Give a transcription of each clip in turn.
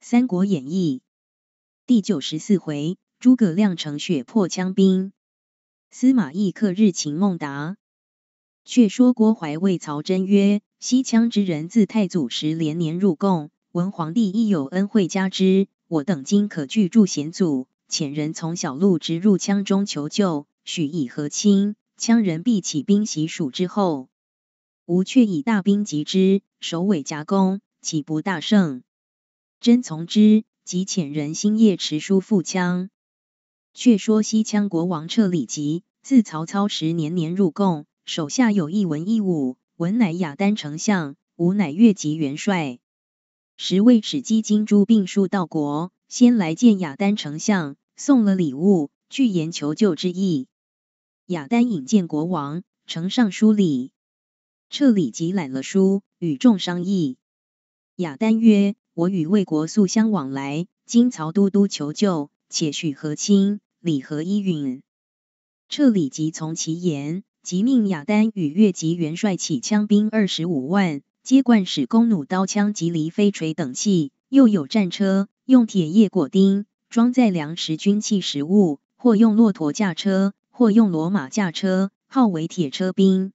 《三国演义》第九十四回，诸葛亮乘雪破羌兵，司马懿克日擒孟达。却说郭淮谓曹真曰：“西羌之人自太祖时连年入贡，文皇帝亦有恩惠加之。我等今可具助贤祖，遣人从小路直入羌中求救，许以和亲，羌人必起兵袭蜀之后。吾却以大兵击之，首尾夹攻，岂不大胜？”真从之，即遣人星夜持书赴羌。却说西羌国王彻里吉，自曹操时年年入贡，手下有一文一武，文乃雅丹丞相，武乃越吉元帅，时为使金金诸并书到国，先来见雅丹丞相，送了礼物，具言求救之意。雅丹引见国王，呈上书礼。彻里吉览了书，与众商议。雅丹曰。我与魏国素相往来，今曹都督求救，且许和亲，李和一允，撤礼即从其言，即命雅丹与越吉元帅起枪兵二十五万，皆惯使弓弩、刀枪及离飞锤等器，又有战车，用铁叶裹钉，装载粮食、军器、食物，或用骆驼驾车，或用骡马驾车，号为铁车兵。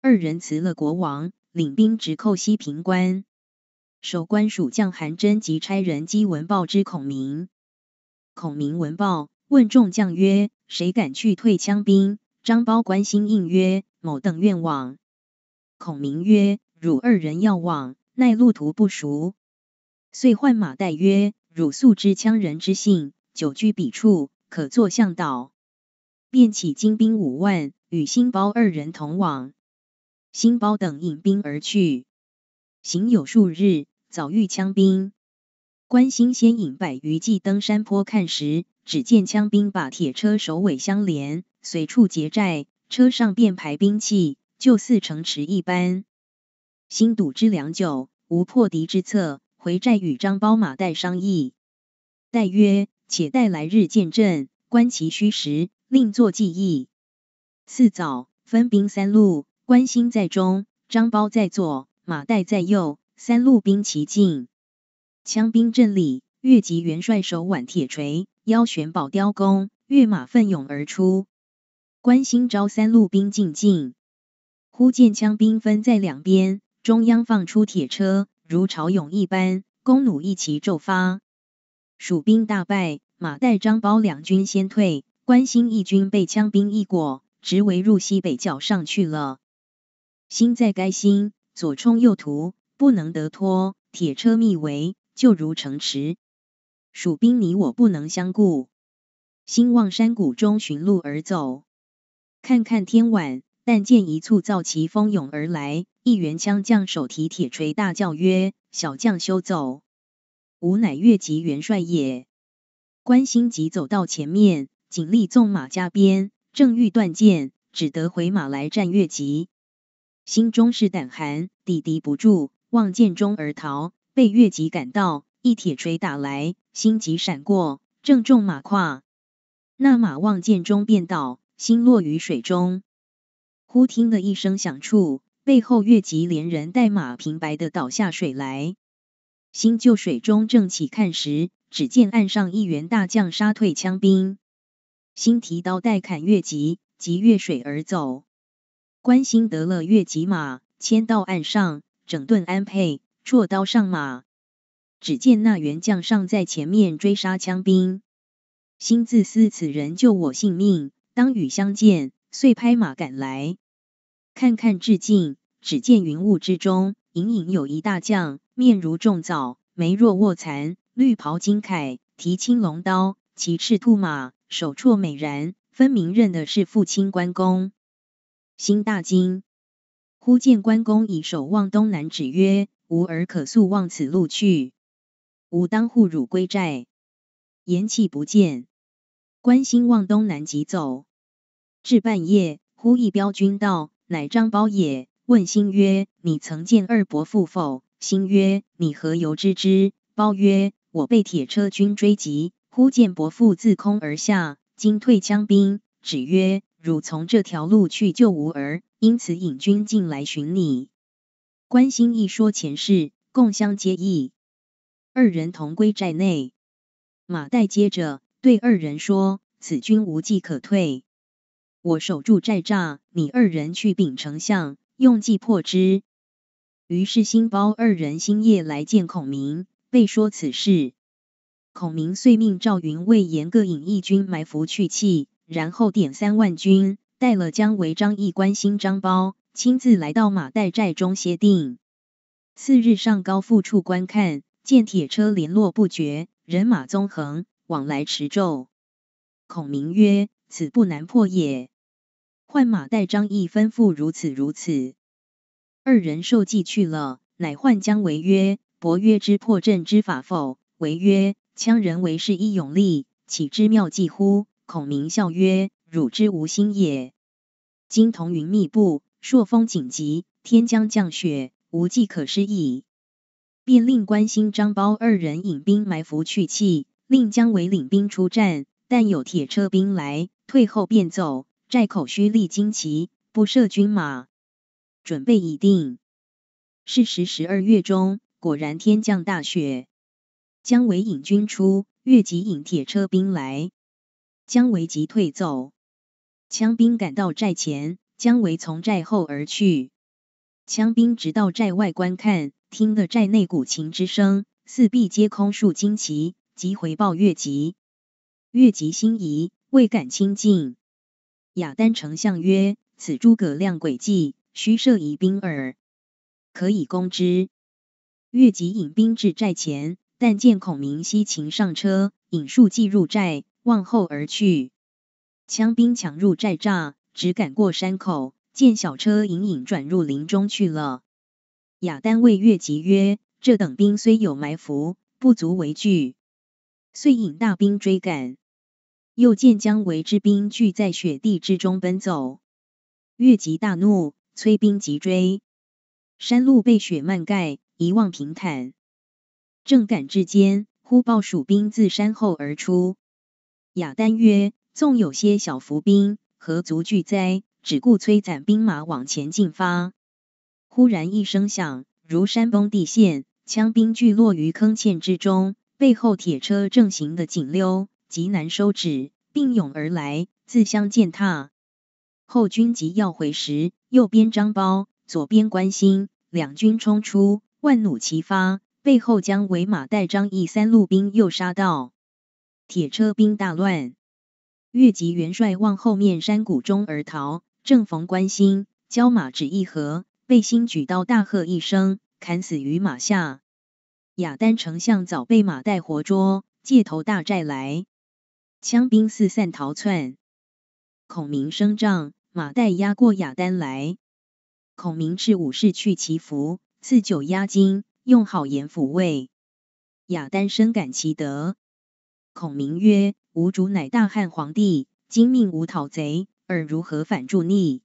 二人辞了国王，领兵直叩西平关。守关蜀将韩真及差人击文报之孔明。孔明闻报，问众将曰：“谁敢去退羌兵？”张苞关心应曰：“某等愿往。”孔明曰：“汝二人要往，奈路途不熟，遂唤马岱曰：‘汝素知羌人之性，久居彼处，可作向导。’便起精兵五万，与兴苞二人同往。兴苞等引兵而去。”行有数日，早遇枪兵。关兴先引百余骑登山坡看时，只见枪兵把铁车首尾相连，随处结寨，车上便排兵器，就似城池一般。心赌之良久，无破敌之策，回寨与张苞、马岱商议。岱曰：“且待来日见阵，观其虚实，另作计议。”次早，分兵三路，关兴在中，张苞在左。马岱在右，三路兵齐进，枪兵阵里，越级元帅手挽铁锤，腰悬宝雕弓，跃马奋勇而出。关兴招三路兵进进，忽见枪兵分在两边，中央放出铁车，如潮涌一般，弓弩一齐骤发，蜀兵大败，马岱、张苞两军先退，关兴一军被枪兵一裹，直围入西北角上去了。心在该心。左冲右突，不能得脱。铁车密围，就如城池。蜀兵你我不能相顾，兴望山谷中寻路而走。看看天晚，但见一簇皂旗蜂拥而来。一员枪将手提铁锤，大叫曰：“小将休走，吾乃越吉元帅也。”关兴急走到前面，尽力纵马加鞭，正欲断剑，只得回马来战越吉。心中是胆寒，抵敌不住，望剑中而逃，被越吉赶到，一铁锤打来，心急闪过，正中马胯，那马望剑中便倒，心落于水中。忽听得一声响处，背后越吉连人带马平白的倒下水来。新旧水中正起看时，只见岸上一员大将杀退枪兵，新提刀待砍越吉，即越水而走。关兴得了越级马，牵到岸上，整顿鞍辔，绰刀上马。只见那员将尚在前面追杀枪兵，心自私，此人救我性命，当与相见，遂拍马赶来。看看至近，只见云雾之中，隐隐有一大将，面如重枣，眉若卧蚕，绿袍金铠，提青龙刀，骑赤兔马，手绰美髯，分明认的是父亲关公。心大惊，忽见关公以手望东南指曰：“吾儿可速望此路去，吾当护汝归寨。”言讫不见。关兴望东南即走，至半夜，忽一彪军到，乃张苞也。问兴曰：“你曾见二伯父否？”兴曰：“你何由知之？”苞曰：“我被铁车军追及，忽见伯父自空而下，惊退枪兵。”指曰。汝从这条路去救吾儿，因此引军进来寻你。关兴一说前世，共相接意，二人同归寨内。马岱接着对二人说：“此军无计可退，我守住寨栅，你二人去禀丞相，用计破之。”于是兴包二人星夜来见孔明，备说此事。孔明遂命赵云为严各引义军埋伏去气，然后点三万军，带了姜维、张翼、关兴、张苞，亲自来到马岱寨中歇定。次日上高复处观看，见铁车联络不绝，人马纵横往来驰骤。孔明曰：“此不难破也。”换马岱、张翼吩咐如此如此。二人受计去了，乃换姜维曰：“伯曰之破阵之法否？”维曰：“羌人为事一勇力，岂知妙计乎？”孔明笑曰：“汝之无心也。今同云密布，朔风紧急，天将降雪，无计可施矣。便令关兴、张苞二人引兵埋伏去气，令姜维领兵出战。但有铁车兵来，退后便走。寨口须立旌旗，不设军马。准备已定。是时十二月中，果然天降大雪。姜维引军出，越吉引铁车兵来。”姜维即退走，羌兵赶到寨前，姜维从寨后而去。羌兵直到寨外观看，听得寨内鼓琴之声，四壁皆空，数旌旗，即回报越吉。越吉心疑，未敢亲近。雅丹丞相曰：“此诸葛亮诡计，虚设疑兵耳，可以攻之。”越吉引兵至寨前，但见孔明西秦上车，引数骑入寨。望后而去，枪兵抢入寨栅，只赶过山口，见小车隐隐转入林中去了。雅丹卫越吉曰：“这等兵虽有埋伏，不足为惧。”遂引大兵追赶。又见将维之兵聚在雪地之中奔走，越吉大怒，催兵急追。山路被雪漫盖，一望平坦。正赶至间，忽报蜀兵自山后而出。亚丹曰：“纵有些小伏兵，何足惧哉？只顾催趱兵马往前进发。忽然一声响，如山崩地陷，枪兵聚落于坑堑之中。背后铁车正行的紧溜，极难收止，并涌而来，自相践踏。后军急要回时，右边张苞，左边关兴，两军冲出，万弩齐发。背后将韦马岱、张翼三路兵又杀到。”铁车兵大乱，越级元帅望后面山谷中而逃，正逢关兴，交马只一合，被心举刀大喝一声，砍死于马下。雅丹丞相早被马岱活捉，借头大寨来，羌兵四散逃窜。孔明升帐，马岱压过雅丹来，孔明至武士去祈福，赐酒压惊，用好言抚慰。雅丹深感其德。孔明曰：“吾主乃大汉皇帝，今命吾讨贼，尔如何反助逆？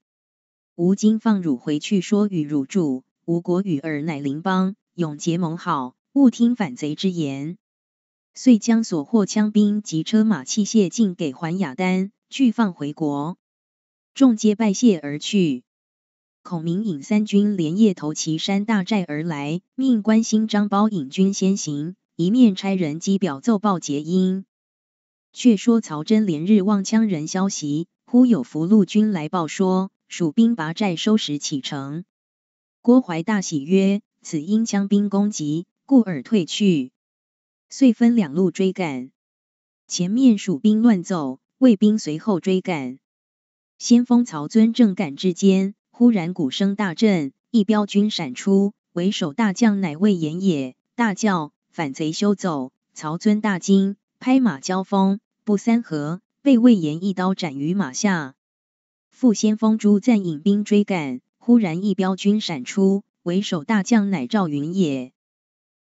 吾今放汝回去，说与汝主，吾国与尔乃邻邦，永结盟好，勿听反贼之言。”遂将所获枪兵及车马器械尽给还雅丹，俱放回国。众皆拜谢而去。孔明引三军连夜投祁山大寨而来，命关兴、张苞引军先行。一面差人击表奏报捷音。却说曹真连日望羌人消息，忽有伏路军来报说，蜀兵拔寨收拾启程。郭淮大喜曰：“此因羌兵攻击，故而退去。”遂分两路追赶。前面蜀兵乱走，魏兵随后追赶。先锋曹遵正赶之间，忽然鼓声大震，一彪军闪出，为首大将乃魏延也，大叫。反贼休走！曹遵大惊，拍马交锋，不三合，被魏延一刀斩于马下。副先锋朱赞引兵追赶，忽然一彪军闪出，为首大将乃赵云也。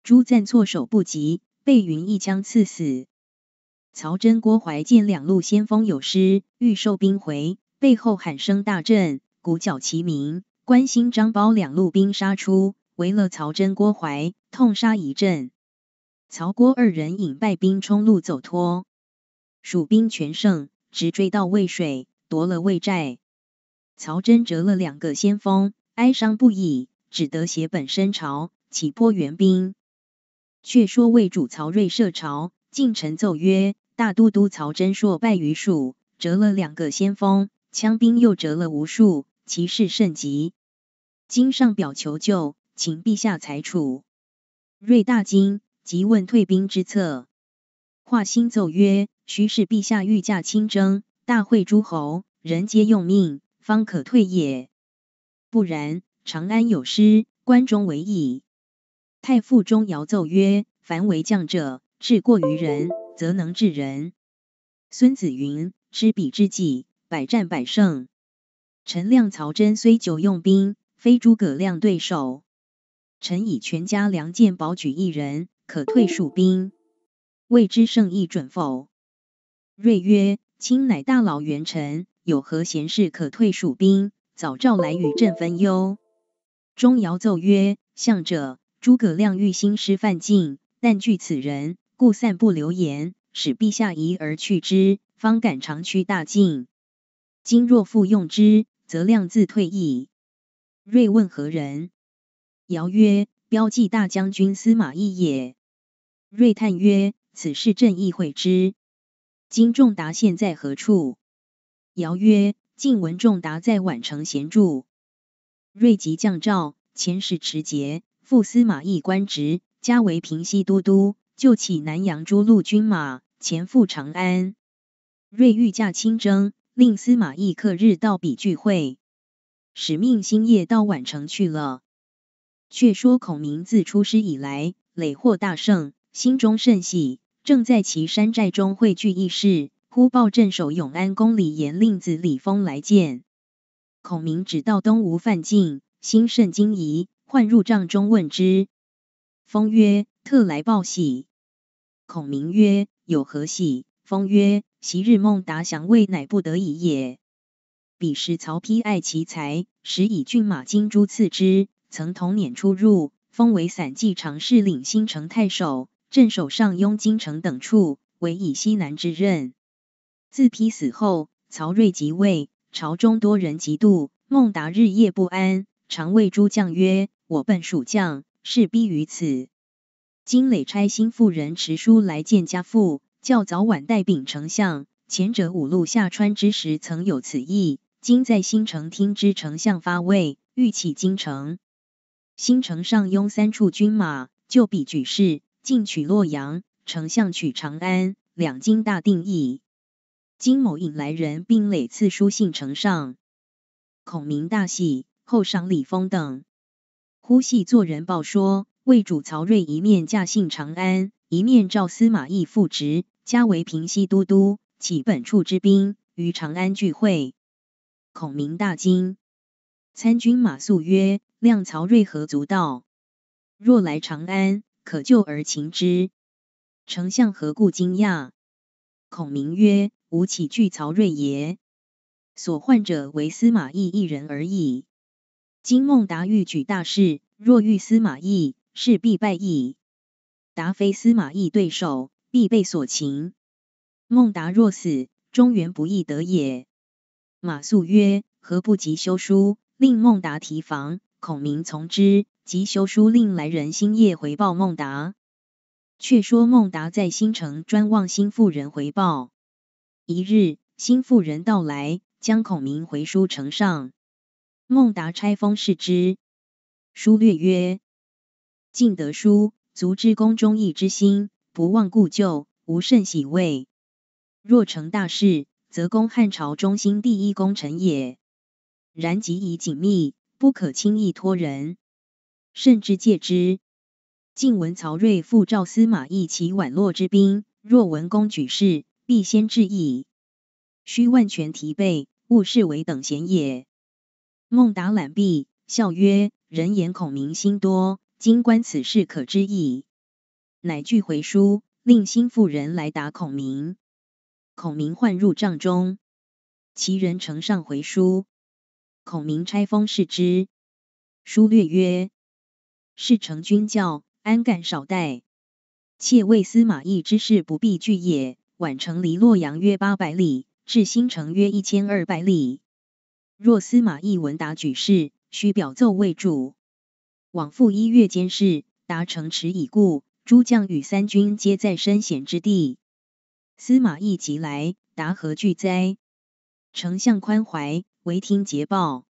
朱赞措手不及，被云一枪刺死。曹真、郭淮见两路先锋有失，欲受兵回，背后喊声大震，鼓角齐鸣，关兴、张苞两路兵杀出，围了曹真、郭淮，痛杀一阵。曹郭二人引败兵冲路走脱，蜀兵全胜，直追到渭水，夺了渭寨。曹真折了两个先锋，哀伤不已，只得携本身朝，起坡援兵。却说魏主曹睿设朝，近臣奏曰：“大都督曹真硕败于蜀，折了两个先锋，枪兵又折了无数，其势甚急。今上表求救，请陛下裁处。”睿大惊。即问退兵之策，华歆奏曰：“须是陛下御驾亲征，大会诸侯，人皆用命，方可退也。不然，长安有失，关中为矣。”太傅钟繇奏曰：“凡为将者，治过于人，则能治人。孙子云：‘知彼之计，百战百胜。’陈亮、曹真虽久用兵，非诸葛亮对手。臣以全家良剑保举一人。”可退蜀兵，未知胜意准否？睿曰：“卿乃大老元臣，有何闲事可退蜀兵？早召来与朕分忧。”钟繇奏曰：“向者诸葛亮欲兴师犯境，但惧此人，故散布流言，使陛下疑而去之，方敢长驱大进。今若复用之，则亮自退矣。”睿问何人，繇曰：标骑大将军司马懿也。睿叹曰：“此事朕亦会之。今仲达现在何处？”遥曰：“晋文仲达在宛城闲住。”睿即降诏，遣使持节，赴司马懿官职，加为平西都督，就起南阳诸路军马，前赴长安。睿御驾亲征，令司马懿克日到彼聚会。使命星夜到宛城去了。却说孔明自出师以来，累获大胜，心中甚喜，正在其山寨中汇聚议事，忽报镇守永安宫里严令子李丰来见。孔明只道东吴犯境，心甚惊疑，唤入帐中问之。丰曰：“特来报喜。”孔明曰：“有何喜？”丰曰：“昔日孟达降魏，乃不得已也。彼时曹丕爱其才，时以骏马金珠赐之。”曾同年出入，封为散骑常侍、领新城太守，镇守上庸、京城等处，为以西南之任。自丕死后，曹睿即位，朝中多人嫉妒，孟达日夜不安，常谓诸将曰：“我本蜀将，势逼于此。”今累差心妇人持书来见家父，较早晚代禀丞相。前者五路下川之时，曾有此意。今在新城听之，丞相发位，欲起京城。新城上拥三处军马，就比举事，进取洛阳，丞相取长安，两京大定矣。金某引来人，并累次书信呈上。孔明大喜，后赏李丰等。忽系作人报说，魏主曹睿一面驾信长安，一面召司马懿复职，加为平西都督，起本处之兵，于长安聚会。孔明大惊。参军马谡曰：“亮曹睿何足道？若来长安，可救而擒之。丞相何故惊讶？”孔明曰：“吾岂惧曹睿也？所患者为司马懿一人而已。今孟达欲举大事，若遇司马懿，势必败矣。达非司马懿对手，必被所擒。孟达若死，中原不易得也。”马谡曰：“何不急修书？”令孟达提防，孔明从之。即修书令来人星夜回报孟达。却说孟达在新城专望新妇人回报。一日，新妇人到来，将孔明回书呈上。孟达拆封视之，书略曰：“敬德书，足知公忠义之心，不忘故旧，无甚喜慰。若成大事，则公汉朝中兴第一功臣也。”然即以紧密，不可轻易托人，甚至借之。晋闻曹睿复召司马懿，其宛洛之兵，若文公举事，必先致意，须万全提备，勿视为等闲也。孟达览毕，笑曰：“人言孔明心多，今观此事可知矣。”乃具回书，令心腹人来答孔明。孔明唤入帐中，其人呈上回书。孔明拆封视之，书略曰：“事成君教，安敢少怠？窃谓司马懿之事不必惧也。宛城离洛阳约八百里，至新城约一千二百里。若司马懿闻达举事，须表奏未主。往复一月间事，达城池已固，诸将与三军皆在深险之地。司马懿即来，达何惧哉？丞相宽怀。”唯听捷报。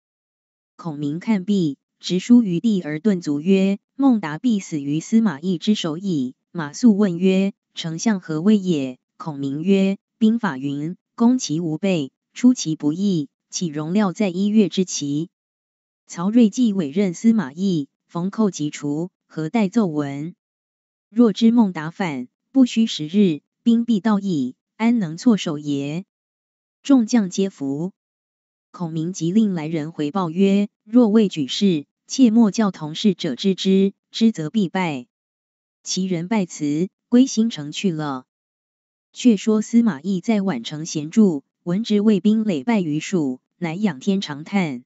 孔明看毕，直书于地而顿足曰：“孟达必死于司马懿之手矣。”马谡问曰：“丞相何谓也？”孔明曰：“兵法云：攻其无备，出其不意。岂容料在一月之期？曹睿既委任司马懿，逢寇即除，何待奏闻？若知孟达反，不须十日，兵必到矣，安能措手耶？”众将皆服。孔明即令来人回报曰：“若未举事，切莫教同事者知之，知则必败。”其人拜辞，归新城去了。却说司马懿在宛城闲住，闻知魏兵累败于蜀，乃仰天长叹。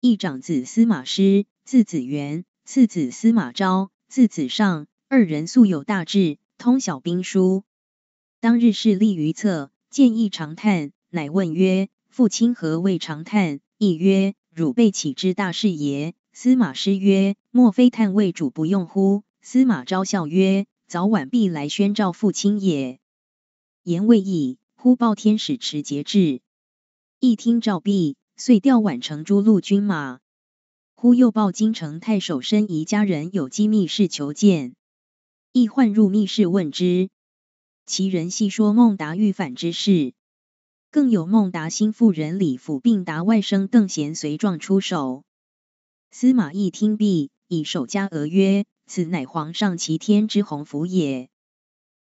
一长子司马师，字子元；次子司马昭，字子尚。二人素有大志，通晓兵书。当日事立于侧，见懿长叹，乃问曰：父亲何谓长叹？亦曰：“汝辈岂知大事也！”司马师曰：“莫非叹魏主不用乎？”司马昭笑曰：“早晚必来宣召父亲也。”言未已，忽报天使持节至，一听诏毕，遂调宛城诸路军马。忽又报京城太守申仪家人有机密事求见，亦唤入密室问之，其人细说孟达欲反之事。更有孟达心腹人李甫并达外甥邓贤随状出手。司马懿听毕，以手加额曰：“此乃皇上齐天之鸿福也。”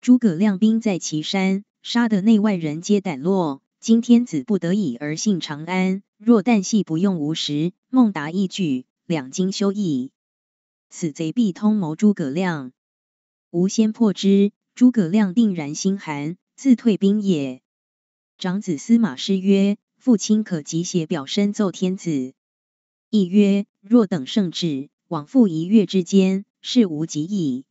诸葛亮兵在岐山，杀得内外人皆胆落。今天子不得已而信长安，若旦夕不用吾时，孟达一举，两京休矣。此贼必通谋诸葛亮，吾先破之，诸葛亮定然心寒，自退兵也。长子司马师曰：“父亲可即写表，身奏天子。”亦曰：“若等圣旨，往复一月之间，事无及矣。”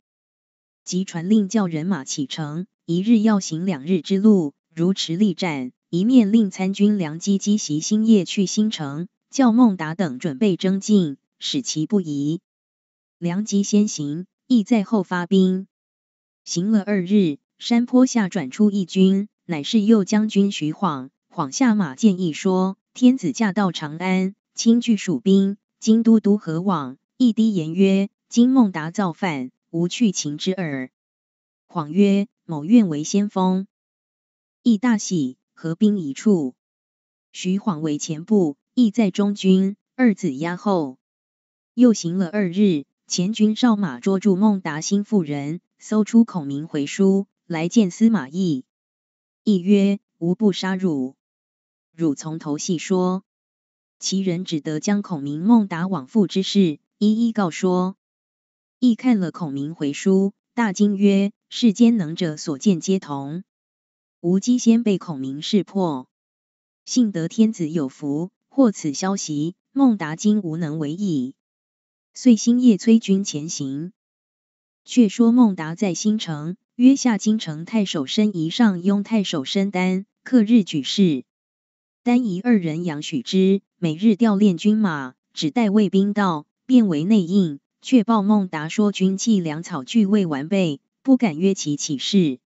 即传令叫人马启程，一日要行两日之路。如持力战，一面令参军梁机积袭新夜去新城，叫孟达等准备征进，使其不疑。梁畿先行，亦在后发兵。行了二日，山坡下转出一军。乃是右将军徐晃，晃下马建议说：“天子驾到长安，轻聚蜀兵。金都督何往？”一滴言曰：“金孟达造反，吾去秦之耳。”晃曰：“某愿为先锋。”亦大喜，合兵一处。徐晃为前部，亦在中军，二子押后。又行了二日，前军哨马捉住孟达心腹人，搜出孔明回书，来见司马懿。亦曰：“吾不杀汝，汝从头细说。”其人只得将孔明、孟达往复之事一一告说。亦看了孔明回书，大惊曰：“世间能者所见皆同，吾姬先被孔明识破，幸得天子有福获此消息，孟达今无能为矣。”遂星夜催军前行。却说孟达在新城。约下京城太守申仪上庸太守申丹，克日举事。丹仪二人养许之，每日调练军马，只待卫兵到，便为内应。却报孟达说，军器粮草俱未完备，不敢约其起事。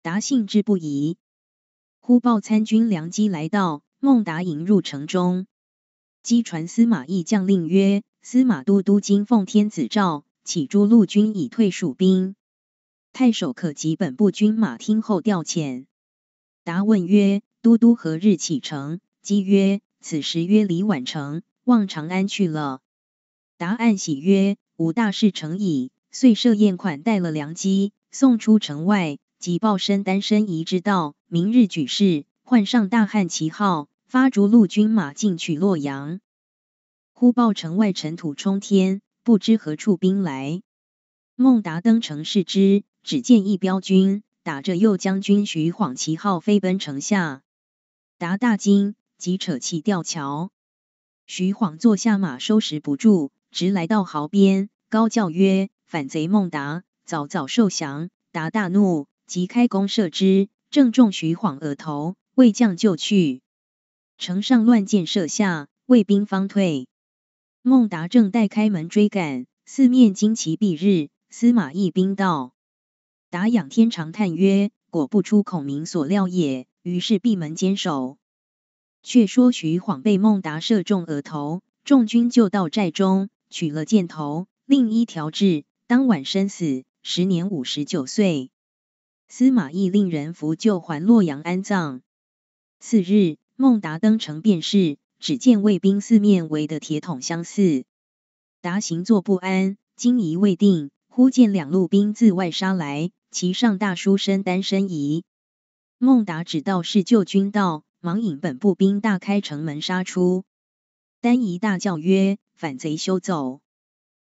达信之不疑，忽报参军良基来到，孟达迎入城中。机传司马懿将令曰：司马都督今奉天子诏，起诸陆军以退蜀兵。太守可及本部军马听候调遣。答问曰：“都督何日启程？”姬曰：“此时约离宛城，望长安去了。”答案喜曰：“吾大事成矣。”遂设宴款待了良机，送出城外，即报身单身移之道，明日举事，换上大汉旗号，发逐陆军马进取洛阳。忽报城外尘土冲天，不知何处兵来。孟达登城视之。只见一镖军打着右将军徐晃旗号飞奔城下，达大惊，即扯起吊桥。徐晃坐下马，收拾不住，直来到壕边，高叫曰：“反贼孟达，早早受降！”达大怒，即开弓射之，正中徐晃额头，魏将就去。城上乱箭射下，魏兵方退。孟达正待开门追赶，四面旌旗蔽日，司马懿兵到。达仰天长叹曰：“果不出孔明所料也。”于是闭门坚守。却说徐晃被孟达射中额头，众军就到寨中取了箭头，另一条至，当晚身死，时年五十九岁。司马懿令人扶柩还洛阳安葬。次日，孟达登城便是，只见卫兵四面围的铁桶相似，达行坐不安，惊疑未定，忽见两路兵自外杀来。其上大书生单身仪孟达指道是救军到，忙引本部兵大开城门杀出。丹仪大叫曰：“反贼休走，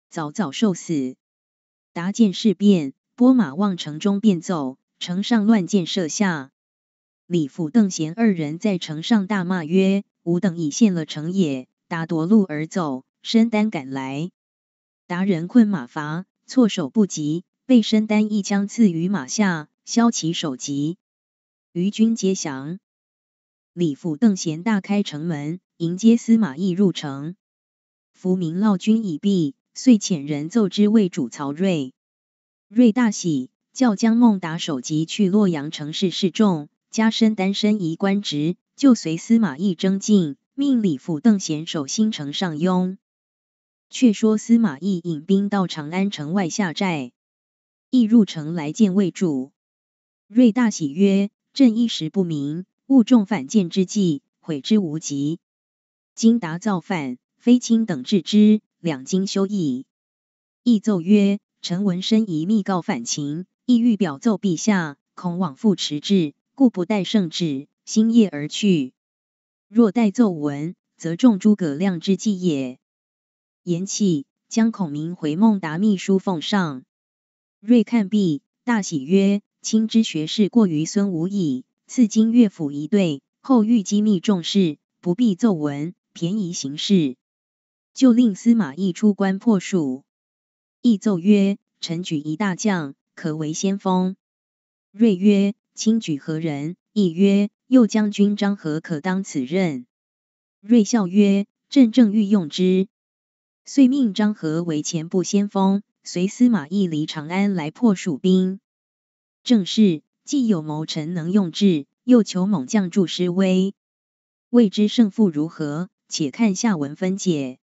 早早受死！”达见事变，拨马望城中便走，城上乱箭射下。李辅邓贤二人在城上大骂曰：“吾等已陷了城也！”达夺路而走，申丹赶来，达人困马乏，措手不及。被申丹一枪刺于马下，削其首级，于军皆降。李父邓贤大开城门，迎接司马懿入城。伏明烙军已毕，遂遣人奏之魏主曹睿。睿大喜，叫将孟达首级去洛阳城市示众，加申丹身移官职，就随司马懿征进，命李父邓贤守新城上庸。却说司马懿引兵到长安城外下寨。亦入城来见魏主，睿大喜曰：“朕一时不明，误中反间之计，悔之无及。今达造反，非卿等治之，两京休矣。”亦奏曰：“臣闻申疑密告反秦，意欲表奏陛下，恐往复迟滞，故不待圣旨，星夜而去。若待奏闻，则中诸葛亮之计也。”言讫，将孔明回孟达密书奉上。睿看毕，大喜曰：“卿之学士过于孙武矣。”赐金乐府一对。后欲机密重事，不必奏闻，便宜行事。就令司马懿出关破蜀。懿奏曰：“臣举一大将，可为先锋。”睿曰：“卿举何人？”懿曰：“右将军张合可当此任。”睿笑曰：“朕正欲用之。”遂命张合为前部先锋。随司马懿离长安来破蜀兵，正是既有谋臣能用智，又求猛将助施威，未知胜负如何，且看下文分解。